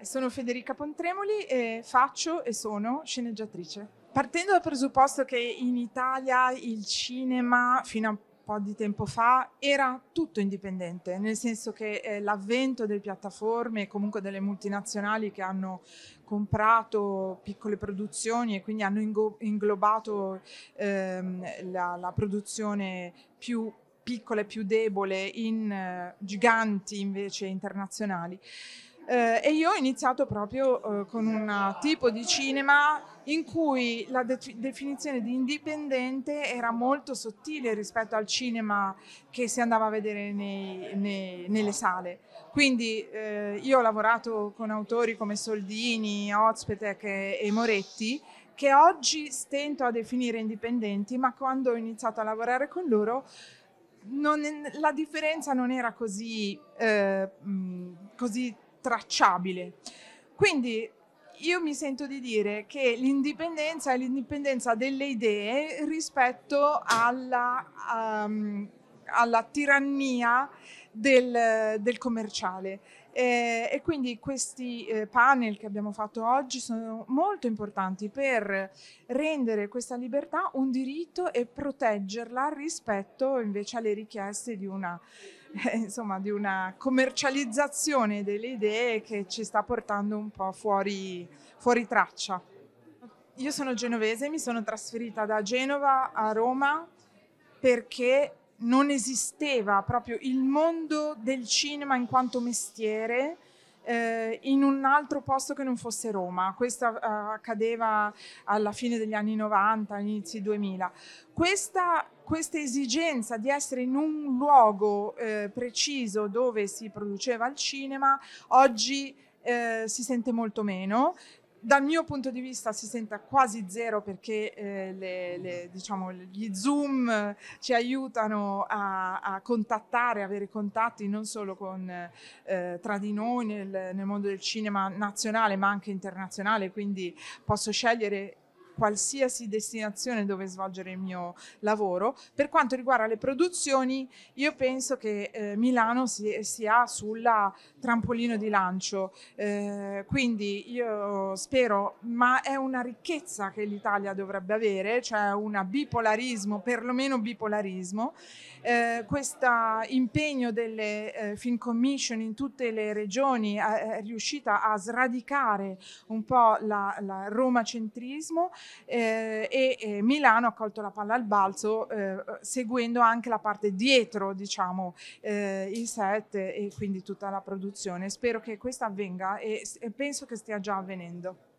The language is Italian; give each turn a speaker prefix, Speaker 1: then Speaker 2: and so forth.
Speaker 1: Eh, sono Federica Pontremoli e faccio e sono sceneggiatrice. Partendo dal presupposto che in Italia il cinema fino a un po' di tempo fa era tutto indipendente, nel senso che eh, l'avvento delle piattaforme e comunque delle multinazionali che hanno comprato piccole produzioni e quindi hanno ingo- inglobato ehm, la, la produzione più piccola e più debole in eh, giganti invece internazionali eh, e io ho iniziato proprio eh, con un tipo di cinema in cui la de definizione di indipendente era molto sottile rispetto al cinema che si andava a vedere nei, nei, nelle sale. Quindi eh, io ho lavorato con autori come Soldini, Ozpetek e, e Moretti che oggi stento a definire indipendenti, ma quando ho iniziato a lavorare con loro non, la differenza non era così, eh, così tracciabile. Quindi io mi sento di dire che l'indipendenza è l'indipendenza delle idee rispetto alla, um, alla tirannia del, del commerciale. Eh, e quindi questi eh, panel che abbiamo fatto oggi sono molto importanti per rendere questa libertà un diritto e proteggerla rispetto invece alle richieste di una, eh, insomma, di una commercializzazione delle idee che ci sta portando un po' fuori, fuori traccia. Io sono genovese, mi sono trasferita da Genova a Roma perché non esisteva proprio il mondo del cinema in quanto mestiere eh, in un altro posto che non fosse Roma. Questo uh, accadeva alla fine degli anni 90, inizi 2000. Questa, questa esigenza di essere in un luogo eh, preciso dove si produceva il cinema oggi eh, si sente molto meno dal mio punto di vista si senta quasi zero perché eh, le, le, diciamo, gli Zoom eh, ci aiutano a, a contattare, avere contatti non solo con, eh, tra di noi nel, nel mondo del cinema nazionale ma anche internazionale, quindi posso scegliere qualsiasi destinazione dove svolgere il mio lavoro. Per quanto riguarda le produzioni, io penso che eh, Milano sia si sulla trampolino di lancio, eh, quindi io spero, ma è una ricchezza che l'Italia dovrebbe avere, cioè un bipolarismo, perlomeno bipolarismo, eh, questo impegno delle eh, film Commission in tutte le regioni eh, è riuscita a sradicare un po' la, la romacentrismo eh, e, e, Milano ha colto la palla al balzo eh, seguendo anche la parte dietro diciamo eh, il set e quindi tutta la produzione spero che questo avvenga e, e penso che stia già avvenendo